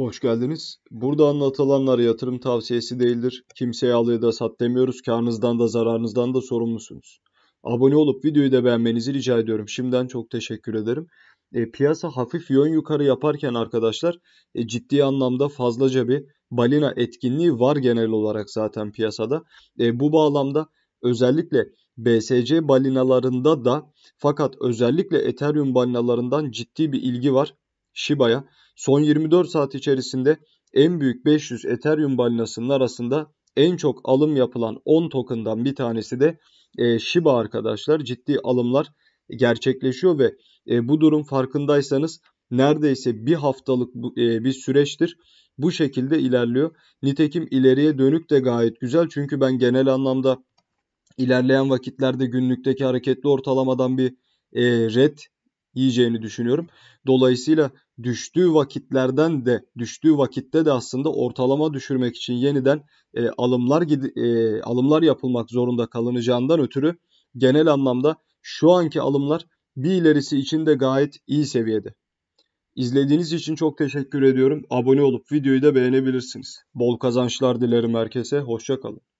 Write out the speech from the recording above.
Hoş geldiniz. Burada anlatılanlar yatırım tavsiyesi değildir. Kimseye al ya da sat demiyoruz. Karnınızdan da zararınızdan da sorumlusunuz. Abone olup videoyu da beğenmenizi rica ediyorum. Şimdiden çok teşekkür ederim. E, piyasa hafif yön yukarı yaparken arkadaşlar e, ciddi anlamda fazlaca bir balina etkinliği var genel olarak zaten piyasada. E, bu bağlamda özellikle BSC balinalarında da fakat özellikle Ethereum balinalarından ciddi bir ilgi var. Shiba'ya son 24 saat içerisinde en büyük 500 Ethereum balinasının arasında en çok alım yapılan 10 token'dan bir tanesi de e, Shiba arkadaşlar. Ciddi alımlar gerçekleşiyor ve e, bu durum farkındaysanız neredeyse bir haftalık e, bir süreçtir bu şekilde ilerliyor. Nitekim ileriye dönük de gayet güzel çünkü ben genel anlamda ilerleyen vakitlerde günlükteki hareketli ortalamadan bir e, red yiyeceğini düşünüyorum. Dolayısıyla düştüğü vakitlerden de düştüğü vakitte de aslında ortalama düşürmek için yeniden e, alımlar e, alımlar yapılmak zorunda kalınacağından ötürü genel anlamda şu anki alımlar bir ilerisi için de gayet iyi seviyede. İzlediğiniz için çok teşekkür ediyorum. Abone olup videoyu da beğenebilirsiniz. Bol kazançlar dilerim herkese. Hoşçakalın.